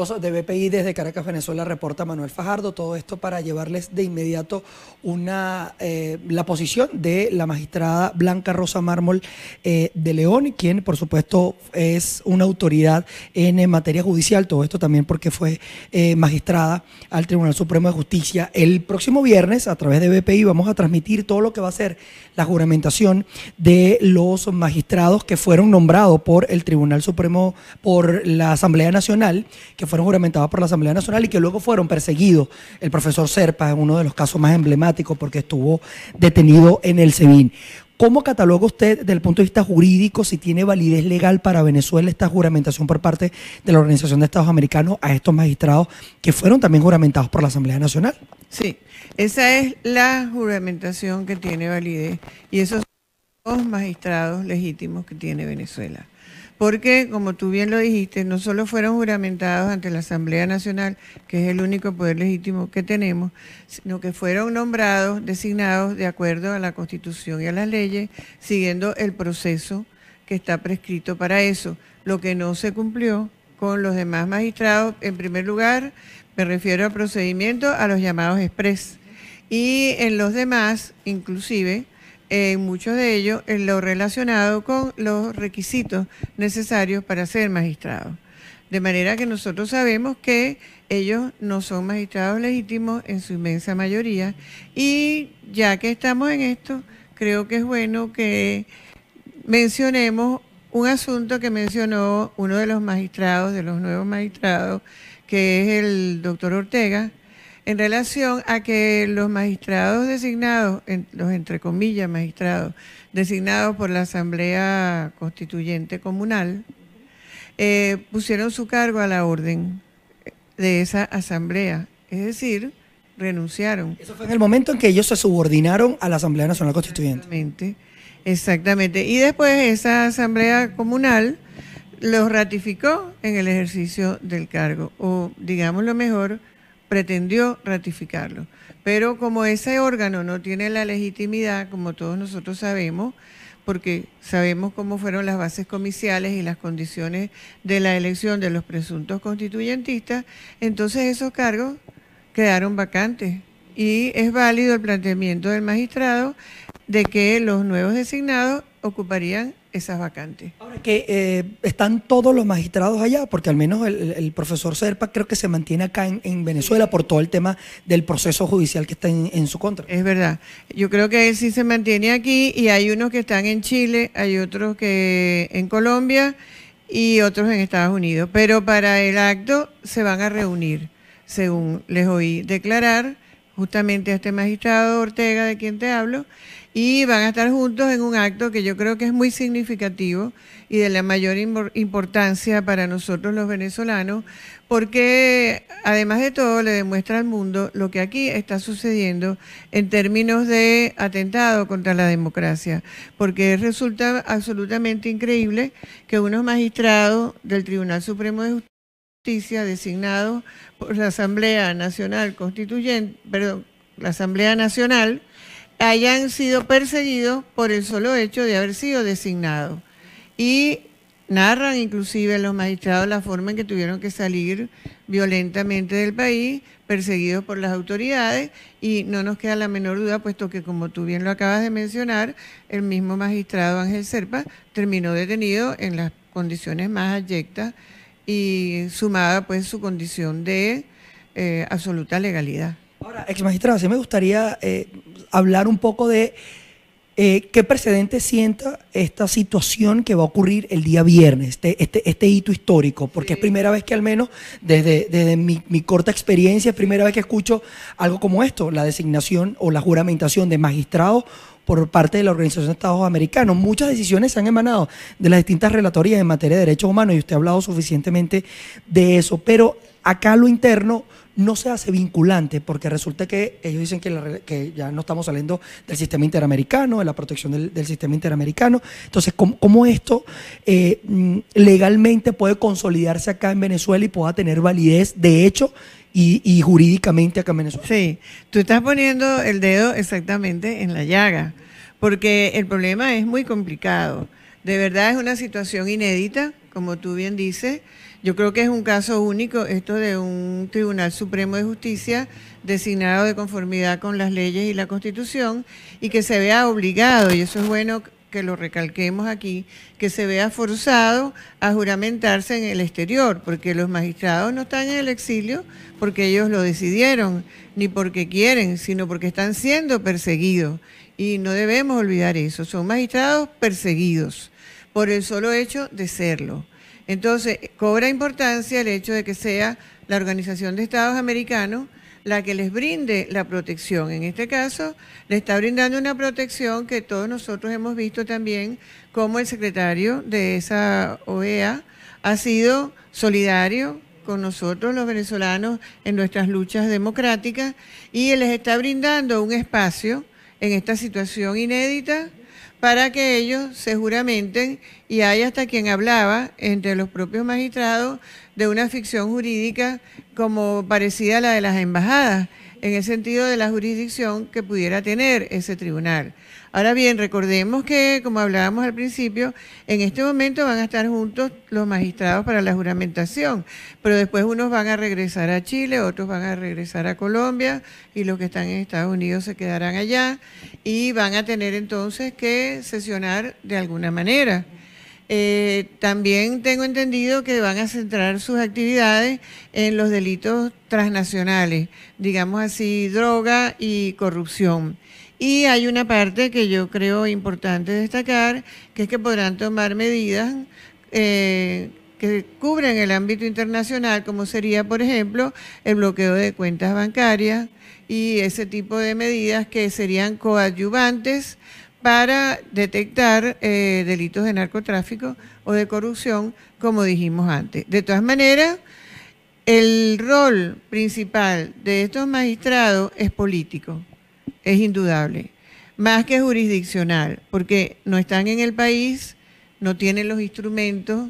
de BPI desde Caracas, Venezuela, reporta Manuel Fajardo. Todo esto para llevarles de inmediato una, eh, la posición de la magistrada Blanca Rosa Mármol eh, de León, quien por supuesto es una autoridad en, eh, materia judicial. Todo esto también porque fue magistrada al Tribunal Supremo de Justicia. El próximo viernes, a través de BPI, vamos a transmitir todo lo que va a ser la juramentación de los magistrados que fueron nombrados por el Tribunal Supremo, por la Asamblea Nacional, que fueron juramentados por la Asamblea Nacional y que luego fueron perseguidos. El profesor Serpa es uno de los casos más emblemáticos porque estuvo detenido en el SEBIN. ¿Cómo cataloga usted desde el punto de vista jurídico si tiene validez legal para Venezuela esta juramentación por parte de la Organización de Estados Americanos a estos magistrados que fueron también juramentados por la Asamblea Nacional? Sí, esa es la juramentación que tiene validez y esos son los magistrados legítimos que tiene Venezuela porque, como tú bien lo dijiste, no solo fueron juramentados ante la Asamblea Nacional, que es el único poder legítimo que tenemos, sino que fueron nombrados, designados de acuerdo a la Constitución y a las leyes, siguiendo el proceso que está prescrito para eso. Lo que no se cumplió con los demás magistrados, en primer lugar, me refiero al procedimiento, a los llamados express. Y en los demás, inclusive, muchos de ellos en lo relacionado con los requisitos necesarios para ser magistrados. De manera que nosotros sabemos que ellos no son magistrados legítimos en su inmensa mayoría y ya que estamos en esto, creo que es bueno que mencionemos un asunto que mencionó uno de los magistrados, de los nuevos magistrados, que es el doctor Ortega, en relación a que los magistrados designados, en, los entre comillas magistrados, designados por la Asamblea Constituyente Comunal, eh, pusieron su cargo a la orden de esa asamblea, es decir, renunciaron. Eso fue en el momento en que ellos se subordinaron a la Asamblea Nacional Constituyente. Exactamente, exactamente. Y después esa asamblea comunal los ratificó en el ejercicio del cargo, o lo mejor, pretendió ratificarlo. Pero como ese órgano no tiene la legitimidad, como todos nosotros sabemos, porque sabemos cómo fueron las bases comiciales y las condiciones de la elección de los presuntos constituyentistas, entonces esos cargos quedaron vacantes. Y es válido el planteamiento del magistrado de que los nuevos designados ocuparían esas vacantes. Ahora que eh, están todos los magistrados allá, porque al menos el, profesor Serpa creo que se mantiene acá en, Venezuela por todo el tema del proceso judicial que está en, en, su contra. Es verdad. Yo creo que él sí se mantiene aquí y hay unos que están en Chile, hay otros que en Colombia y otros en Estados Unidos. Pero para el acto se van a reunir, según les oí declarar justamente a este magistrado Ortega de quien te hablo, y van a estar juntos en un acto que yo creo que es muy significativo y de la mayor importancia para nosotros los venezolanos, porque además de todo le demuestra al mundo lo que aquí está sucediendo en términos de atentado contra la democracia, porque resulta absolutamente increíble que unos magistrados del Tribunal Supremo de Justicia ...designados por la Asamblea Nacional Constituyente, perdón, la Asamblea Nacional, hayan sido perseguidos por el solo hecho de haber sido designados. Y narran inclusive los magistrados la forma en que tuvieron que salir violentamente del país, perseguidos por las autoridades, y no nos queda la menor duda, puesto que como tú bien lo acabas de mencionar, el mismo magistrado Ángel Serpa terminó detenido en las condiciones más abyectas y sumada pues su condición de eh, absoluta legalidad. Ahora, ex magistrada, sí me gustaría eh, hablar un poco de eh, qué precedente sienta esta situación que va a ocurrir el día viernes, este, este, este hito histórico, porque es primera vez que al menos, desde, desde mi, mi, corta experiencia, es primera vez que escucho algo como esto, la designación o la juramentación de magistrados por parte de la Organización de Estados Americanos. Muchas decisiones se han emanado de las distintas relatorías en materia de derechos humanos y usted ha hablado suficientemente de eso, pero acá lo interno no se hace vinculante porque resulta que ellos dicen que, ya no estamos saliendo del sistema interamericano, de la protección del, sistema interamericano. Entonces, ¿cómo, esto eh, mm, legalmente puede consolidarse acá en Venezuela y pueda tener validez de hecho y, jurídicamente acá menos. Sí, tú estás poniendo el dedo exactamente en la llaga, porque el problema es muy complicado. De verdad es una situación inédita, como tú bien dices. Yo creo que es un caso único esto de un Tribunal Supremo de Justicia designado de conformidad con las leyes y la Constitución y que se vea obligado, y eso es bueno que lo recalquemos aquí, que se vea forzado a juramentarse en el exterior, porque los magistrados no están en el exilio porque ellos lo decidieron, ni porque quieren, sino porque están siendo perseguidos. Y no debemos olvidar eso, son magistrados perseguidos por el solo hecho de serlo. Entonces, cobra importancia el hecho de que sea la Organización de Estados Americanos la que les brinde la protección. En este caso, le está brindando una protección que todos nosotros hemos visto también como el secretario de esa OEA ha sido solidario con nosotros los venezolanos en nuestras luchas democráticas y les está brindando un espacio en esta situación inédita para que ellos se y hay hasta quien hablaba entre los propios magistrados de una ficción jurídica como parecida a la de las embajadas en el sentido de la jurisdicción que pudiera tener ese tribunal. Ahora bien, recordemos que, como hablábamos al principio, en este momento van a estar juntos los magistrados para la juramentación, pero después unos van a regresar a Chile, otros van a regresar a Colombia y los que están en Estados Unidos se quedarán allá y van a tener entonces que sesionar de alguna manera. Eh, también tengo entendido que van a centrar sus actividades en los delitos transnacionales, digamos así, droga y corrupción. Y hay una parte que yo creo importante destacar, que es que podrán tomar medidas eh, que cubren el ámbito internacional, como sería, por ejemplo, el bloqueo de cuentas bancarias y ese tipo de medidas que serían coadyuvantes para detectar eh, delitos de narcotráfico o de corrupción, como dijimos antes. De todas maneras, el rol principal de estos magistrados es político, es indudable, más que jurisdiccional, porque no están en el país, no tienen los instrumentos,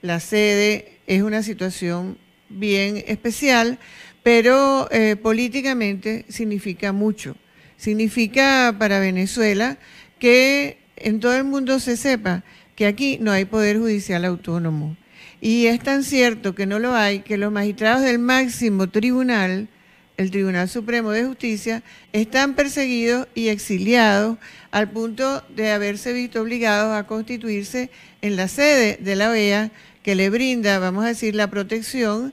la sede es una situación bien especial, pero eh, políticamente significa mucho. Significa para Venezuela que en todo el mundo se sepa que aquí no hay poder judicial autónomo. Y es tan cierto que no lo hay que los magistrados del máximo tribunal, el Tribunal Supremo de Justicia, están perseguidos y exiliados al punto de haberse visto obligados a constituirse en la sede de la OEA que le brinda, vamos a decir, la protección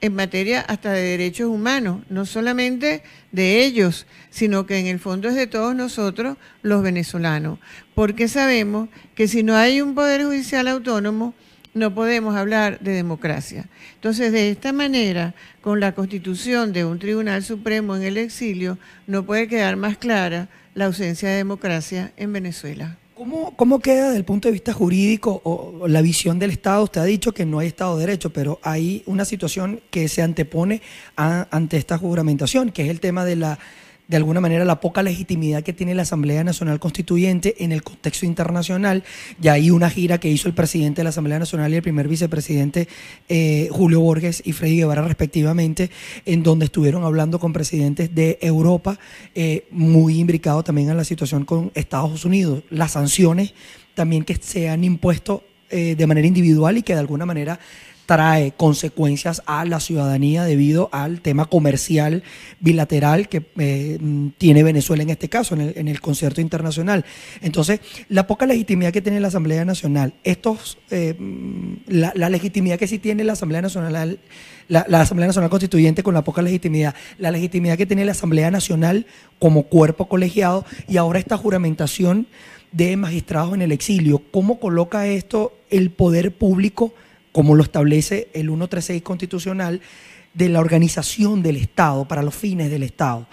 en materia hasta de derechos humanos, no solamente de ellos, sino que en el fondo es de todos nosotros, los venezolanos, porque sabemos que si no hay un poder judicial autónomo, no podemos hablar de democracia. Entonces, de esta manera, con la constitución de un Tribunal Supremo en el exilio, no puede quedar más clara la ausencia de democracia en Venezuela. ¿Cómo, queda desde el punto de vista jurídico o, la visión del Estado? Usted ha dicho que no hay Estado de Derecho, pero hay una situación que se antepone ante esta juramentación, que es el tema de la de alguna manera la poca legitimidad que tiene la Asamblea Nacional Constituyente en el contexto internacional. Ya hay una gira que hizo el presidente de la Asamblea Nacional y el primer vicepresidente eh, Julio Borges y Freddy Guevara respectivamente, en donde estuvieron hablando con presidentes de Europa, eh, muy imbricado también en la situación con Estados Unidos, las sanciones también que se han impuesto eh, de manera individual y que de alguna manera trae consecuencias a la ciudadanía debido al tema comercial bilateral que eh, tiene Venezuela en este caso, en el, concierto internacional. Entonces, la poca legitimidad que tiene la Asamblea Nacional, estos, eh, la, legitimidad que sí tiene la Asamblea Nacional, la, la Asamblea Nacional Constituyente con la poca legitimidad, la legitimidad que tiene la Asamblea Nacional como cuerpo colegiado y ahora esta juramentación de magistrados en el exilio, ¿cómo coloca esto el poder público? como lo establece el 136 constitucional, de la organización del Estado, para los fines del Estado.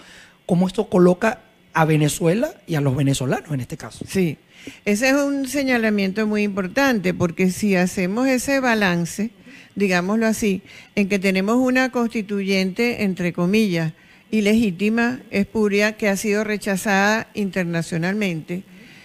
¿Cómo esto coloca a Venezuela y a los venezolanos en este caso? Sí, ese es un señalamiento muy importante porque si hacemos ese balance, digámoslo así, en que tenemos una constituyente, entre comillas, ilegítima, espuria, que ha sido rechazada internacionalmente,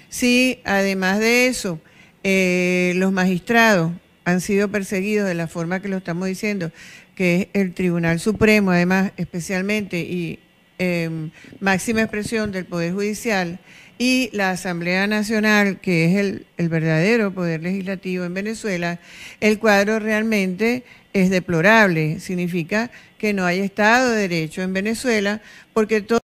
si además de eso eh, los magistrados han sido perseguidos de la forma que lo estamos diciendo, que es el Tribunal Supremo, además, especialmente, y em, máxima expresión del Poder Judicial, y la Asamblea Nacional, que es el, el verdadero poder legislativo en Venezuela, el cuadro realmente es deplorable. Significa que no hay Estado de Derecho en Venezuela, porque todo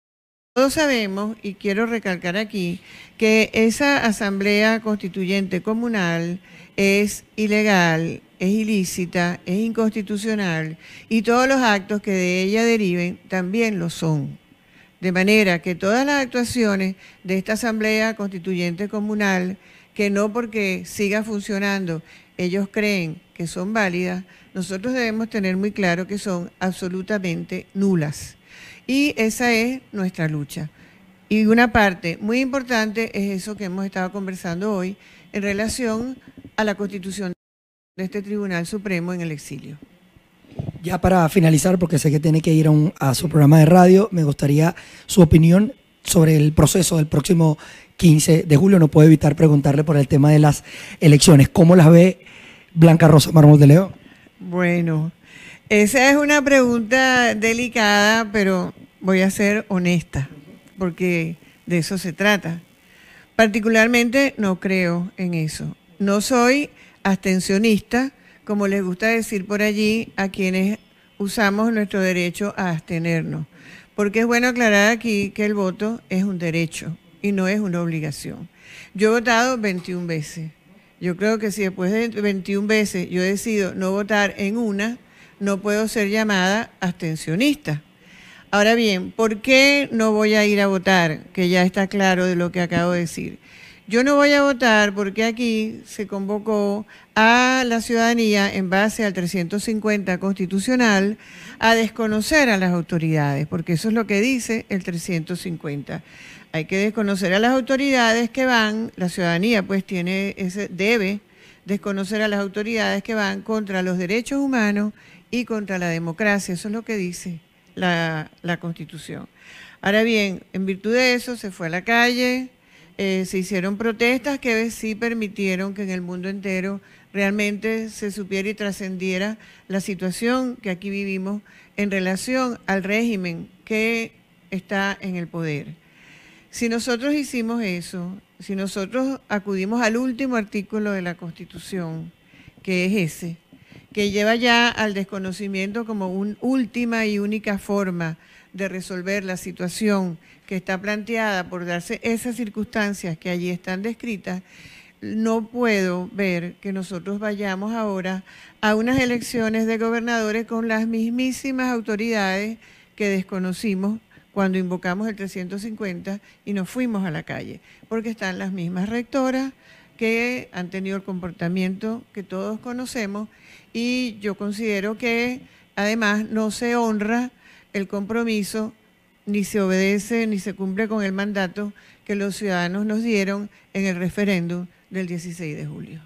todos sabemos, y quiero recalcar aquí, que esa asamblea constituyente comunal es ilegal, es ilícita, es inconstitucional y todos los actos que de ella deriven también lo son. De manera que todas las actuaciones de esta asamblea constituyente comunal, que no porque siga funcionando, ellos creen que son válidas, nosotros debemos tener muy claro que son absolutamente nulas y esa es nuestra lucha. Y una parte muy importante es eso que hemos estado conversando hoy en relación a la constitución de este Tribunal Supremo en el exilio. Ya para finalizar, porque sé que tiene que ir a, su programa de radio, me gustaría su opinión sobre el proceso del próximo 15 de julio. No puedo evitar preguntarle por el tema de las elecciones. ¿Cómo las ve Blanca Rosa Mármol de León? Bueno, esa es una pregunta delicada, pero voy a ser honesta, porque de eso se trata. Particularmente no creo en eso. No soy abstencionista, como les gusta decir por allí a quienes usamos nuestro derecho a abstenernos. Porque es bueno aclarar aquí que el voto es un derecho y no es una obligación. Yo he votado 21 veces. Yo creo que si después de 21 veces yo decido no votar en una, no puedo ser llamada abstencionista. Ahora bien, ¿por qué no voy a ir a votar? Que ya está claro de lo que acabo de decir. Yo no voy a votar porque aquí se convocó a la ciudadanía en base al 350 constitucional a desconocer a las autoridades, porque eso es lo que dice el 350. Hay que desconocer a las autoridades que van, la ciudadanía pues tiene ese debe desconocer a las autoridades que van contra los derechos humanos y contra la democracia. Eso es lo que dice la, Constitución. Ahora bien, en virtud de eso se fue a la calle, eh, se hicieron protestas que sí permitieron que en el mundo entero realmente se supiera y trascendiera la situación que aquí vivimos en relación al régimen que está en el poder. Si nosotros hicimos eso, si nosotros acudimos al último artículo de la Constitución, que es ese, que lleva ya al desconocimiento como una última y única forma de resolver la situación que está planteada por darse esas circunstancias que allí están descritas, no puedo ver que nosotros vayamos ahora a unas elecciones de gobernadores con las mismísimas autoridades que desconocimos cuando invocamos el 350 y nos fuimos a la calle, porque están las mismas rectoras, que han tenido el comportamiento que todos conocemos y yo considero que además no se honra el compromiso, ni se obedece, ni se cumple con el mandato que los ciudadanos nos dieron en el referéndum del 16 de julio.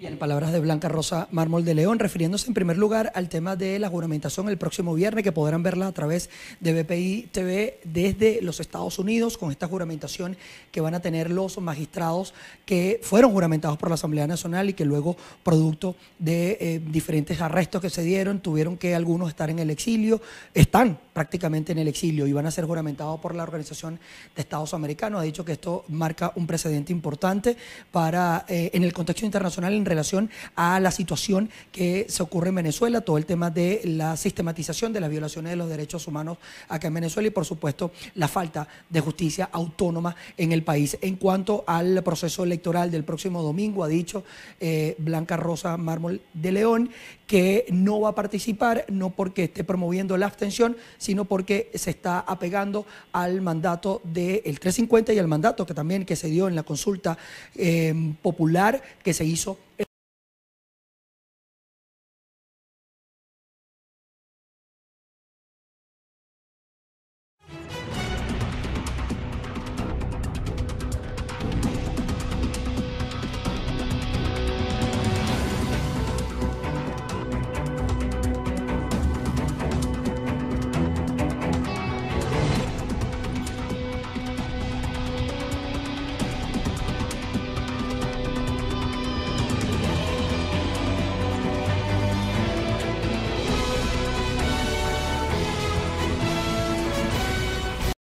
Y en palabras de Blanca Rosa Mármol de León, refiriéndose en primer lugar al tema de la juramentación el próximo viernes, que podrán verla a través de BPI TV desde los Estados Unidos, con esta juramentación que van a tener los magistrados que fueron juramentados por la Asamblea Nacional y que luego, producto de eh, diferentes arrestos que se dieron, tuvieron que algunos estar en el exilio, están prácticamente en el exilio y van a ser juramentados por la Organización de Estados Americanos. Ha dicho que esto marca un precedente importante para, eh, en el contexto internacional, en relación a la situación que se ocurre en Venezuela, todo el tema de la sistematización de las violaciones de los derechos humanos acá en Venezuela y por supuesto la falta de justicia autónoma en el país. En cuanto al proceso electoral del próximo domingo, ha dicho eh, Blanca Rosa Mármol de León que no va a participar, no porque esté promoviendo la abstención, sino porque se está apegando al mandato del 350 y al mandato que también que se dio en la consulta eh, popular que se hizo